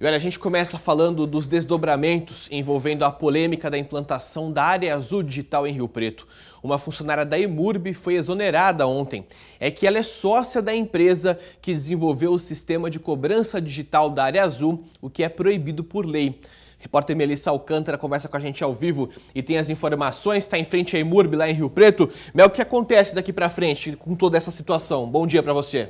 E olha, a gente começa falando dos desdobramentos envolvendo a polêmica da implantação da área azul digital em Rio Preto. Uma funcionária da Imurb foi exonerada ontem. É que ela é sócia da empresa que desenvolveu o sistema de cobrança digital da área azul, o que é proibido por lei. repórter Melissa Alcântara conversa com a gente ao vivo e tem as informações. Está em frente à Imurb lá em Rio Preto. Mel, o que acontece daqui para frente com toda essa situação? Bom dia para você.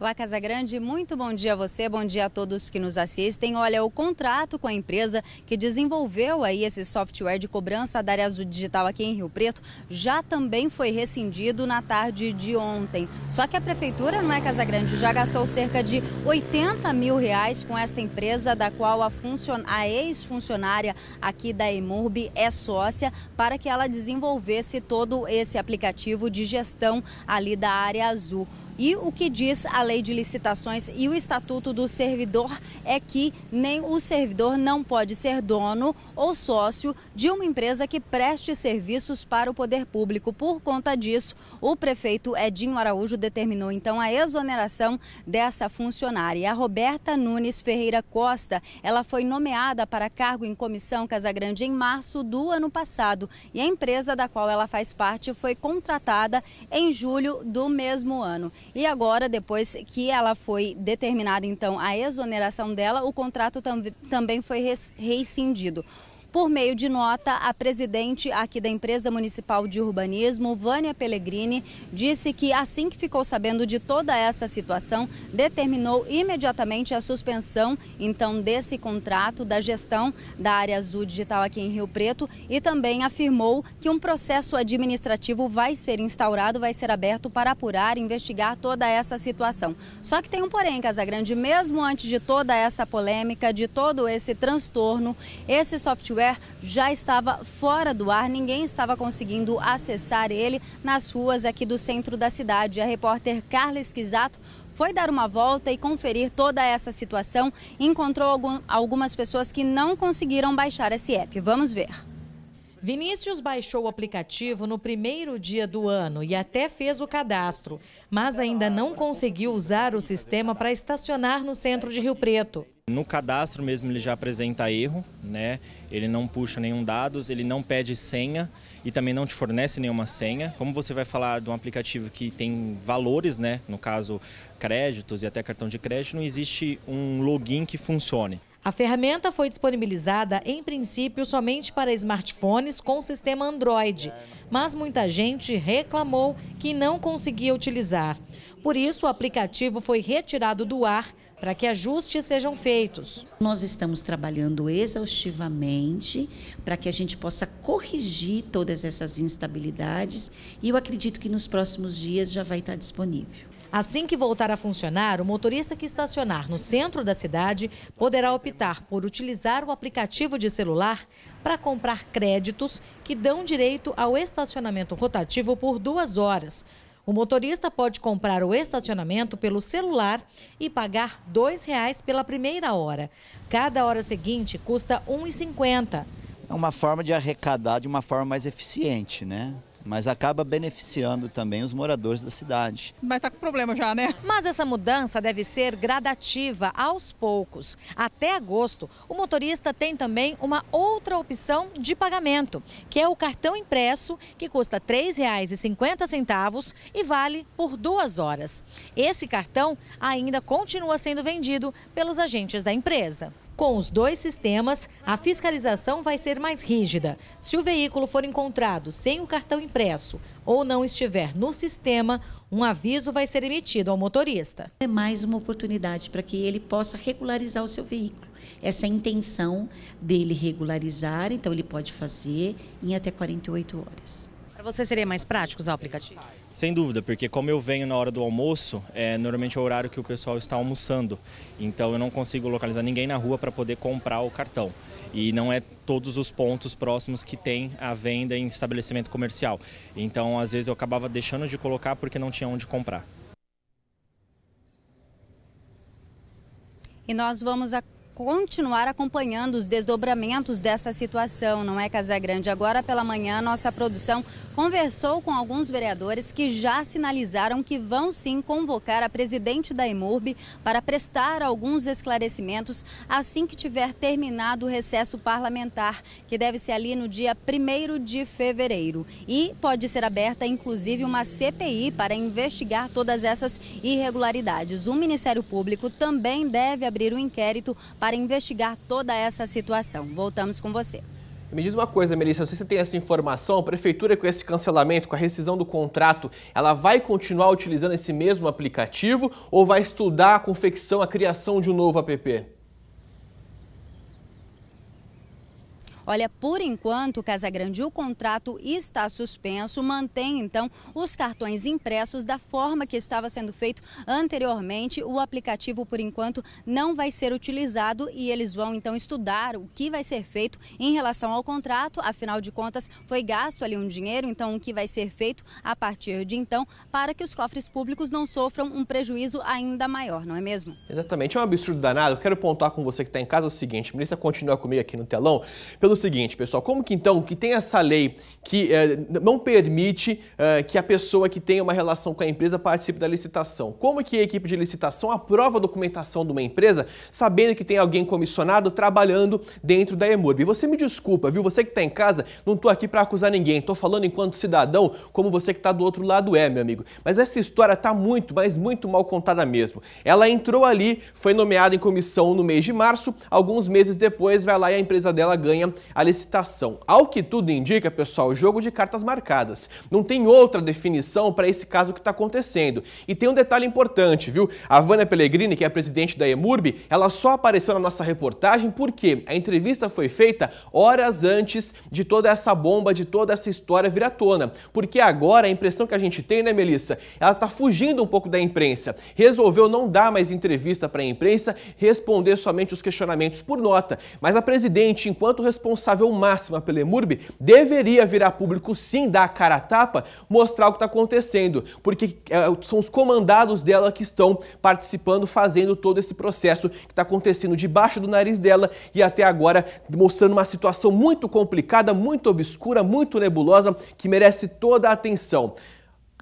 Olá, Casa Grande, muito bom dia a você, bom dia a todos que nos assistem. Olha, o contrato com a empresa que desenvolveu aí esse software de cobrança da área azul digital aqui em Rio Preto já também foi rescindido na tarde de ontem. Só que a prefeitura, não é Casa Grande, já gastou cerca de 80 mil reais com esta empresa, da qual a, funcion... a ex-funcionária aqui da Emurb é sócia, para que ela desenvolvesse todo esse aplicativo de gestão ali da área azul. E o que diz a lei de licitações e o estatuto do servidor é que nem o servidor não pode ser dono ou sócio de uma empresa que preste serviços para o poder público. Por conta disso, o prefeito Edinho Araújo determinou então a exoneração dessa funcionária. A Roberta Nunes Ferreira Costa, ela foi nomeada para cargo em comissão Casagrande em março do ano passado e a empresa da qual ela faz parte foi contratada em julho do mesmo ano. E agora, depois que ela foi determinada então a exoneração dela, o contrato tam também foi rescindido. Por meio de nota, a presidente aqui da empresa municipal de urbanismo, Vânia Pellegrini, disse que assim que ficou sabendo de toda essa situação, determinou imediatamente a suspensão então desse contrato da gestão da área azul digital aqui em Rio Preto e também afirmou que um processo administrativo vai ser instaurado, vai ser aberto para apurar e investigar toda essa situação. Só que tem um porém, Casagrande, mesmo antes de toda essa polêmica, de todo esse transtorno, esse software já estava fora do ar, ninguém estava conseguindo acessar ele nas ruas aqui do centro da cidade. A repórter Carla Esquisato foi dar uma volta e conferir toda essa situação, encontrou algumas pessoas que não conseguiram baixar esse app. Vamos ver. Vinícius baixou o aplicativo no primeiro dia do ano e até fez o cadastro, mas ainda não conseguiu usar o sistema para estacionar no centro de Rio Preto. No cadastro mesmo ele já apresenta erro, né? ele não puxa nenhum dados, ele não pede senha e também não te fornece nenhuma senha. Como você vai falar de um aplicativo que tem valores, né? no caso créditos e até cartão de crédito, não existe um login que funcione. A ferramenta foi disponibilizada, em princípio, somente para smartphones com sistema Android, mas muita gente reclamou que não conseguia utilizar. Por isso, o aplicativo foi retirado do ar para que ajustes sejam feitos. Nós estamos trabalhando exaustivamente para que a gente possa corrigir todas essas instabilidades e eu acredito que nos próximos dias já vai estar disponível. Assim que voltar a funcionar, o motorista que estacionar no centro da cidade poderá optar por utilizar o aplicativo de celular para comprar créditos que dão direito ao estacionamento rotativo por duas horas. O motorista pode comprar o estacionamento pelo celular e pagar R$ 2,00 pela primeira hora. Cada hora seguinte custa R$ 1,50. É uma forma de arrecadar de uma forma mais eficiente, né? mas acaba beneficiando também os moradores da cidade. Mas está com problema já, né? Mas essa mudança deve ser gradativa, aos poucos. Até agosto, o motorista tem também uma outra opção de pagamento, que é o cartão impresso, que custa R$ 3,50 e vale por duas horas. Esse cartão ainda continua sendo vendido pelos agentes da empresa. Com os dois sistemas, a fiscalização vai ser mais rígida. Se o veículo for encontrado sem o cartão impresso ou não estiver no sistema, um aviso vai ser emitido ao motorista. É mais uma oportunidade para que ele possa regularizar o seu veículo. Essa é a intenção dele regularizar, então ele pode fazer em até 48 horas. Para você seria mais prático usar o aplicativo? Sem dúvida, porque como eu venho na hora do almoço, é normalmente é o horário que o pessoal está almoçando. Então eu não consigo localizar ninguém na rua para poder comprar o cartão. E não é todos os pontos próximos que tem a venda em estabelecimento comercial. Então às vezes eu acabava deixando de colocar porque não tinha onde comprar. E nós vamos a continuar acompanhando os desdobramentos dessa situação, não é, casa grande Agora pela manhã, nossa produção conversou com alguns vereadores que já sinalizaram que vão sim convocar a presidente da IMURB para prestar alguns esclarecimentos assim que tiver terminado o recesso parlamentar, que deve ser ali no dia 1 de fevereiro. E pode ser aberta, inclusive, uma CPI para investigar todas essas irregularidades. O Ministério Público também deve abrir um inquérito para investigar toda essa situação. Voltamos com você. Me diz uma coisa, Melissa, não sei se você tem essa informação, a prefeitura com esse cancelamento, com a rescisão do contrato, ela vai continuar utilizando esse mesmo aplicativo ou vai estudar a confecção, a criação de um novo app? Olha, por enquanto, Casa Grande o contrato está suspenso, mantém então os cartões impressos da forma que estava sendo feito anteriormente. O aplicativo, por enquanto, não vai ser utilizado e eles vão então estudar o que vai ser feito em relação ao contrato. Afinal de contas, foi gasto ali um dinheiro, então o que vai ser feito a partir de então para que os cofres públicos não sofram um prejuízo ainda maior, não é mesmo? Exatamente, é um absurdo danado. Eu quero pontuar com você que está em casa o seguinte: a ministra continua comigo aqui no telão. Pelo seguinte, pessoal, como que então que tem essa lei que eh, não permite eh, que a pessoa que tenha uma relação com a empresa participe da licitação? Como que a equipe de licitação aprova a documentação de uma empresa sabendo que tem alguém comissionado trabalhando dentro da EMURB? você me desculpa, viu? Você que está em casa, não estou aqui para acusar ninguém, estou falando enquanto cidadão, como você que está do outro lado é, meu amigo. Mas essa história está muito, mas muito mal contada mesmo. Ela entrou ali, foi nomeada em comissão no mês de março, alguns meses depois vai lá e a empresa dela ganha a licitação. Ao que tudo indica, pessoal, jogo de cartas marcadas. Não tem outra definição para esse caso que está acontecendo. E tem um detalhe importante, viu? A Vânia Pellegrini, que é a presidente da EMURB, ela só apareceu na nossa reportagem porque a entrevista foi feita horas antes de toda essa bomba, de toda essa história vir à tona. Porque agora a impressão que a gente tem, né, Melissa? Ela está fugindo um pouco da imprensa. Resolveu não dar mais entrevista para a imprensa, responder somente os questionamentos por nota. Mas a presidente, enquanto respondeu responsável máxima pela EMURB, deveria virar público sim, dar a cara a tapa, mostrar o que está acontecendo, porque é, são os comandados dela que estão participando, fazendo todo esse processo que está acontecendo debaixo do nariz dela e até agora mostrando uma situação muito complicada, muito obscura, muito nebulosa, que merece toda a atenção.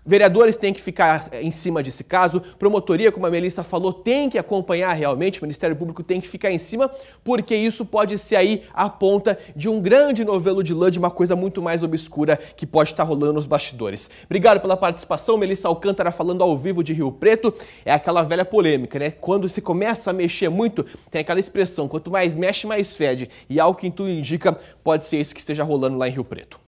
Vereadores têm que ficar eh, em cima desse caso, promotoria, como a Melissa falou, tem que acompanhar realmente, o Ministério Público tem que ficar em cima, porque isso pode ser aí a ponta de um grande novelo de lã, de uma coisa muito mais obscura que pode estar rolando nos bastidores. Obrigado pela participação, Melissa Alcântara falando ao vivo de Rio Preto. É aquela velha polêmica, né? Quando se começa a mexer muito, tem aquela expressão, quanto mais mexe, mais fede. E ao que tudo indica, pode ser isso que esteja rolando lá em Rio Preto.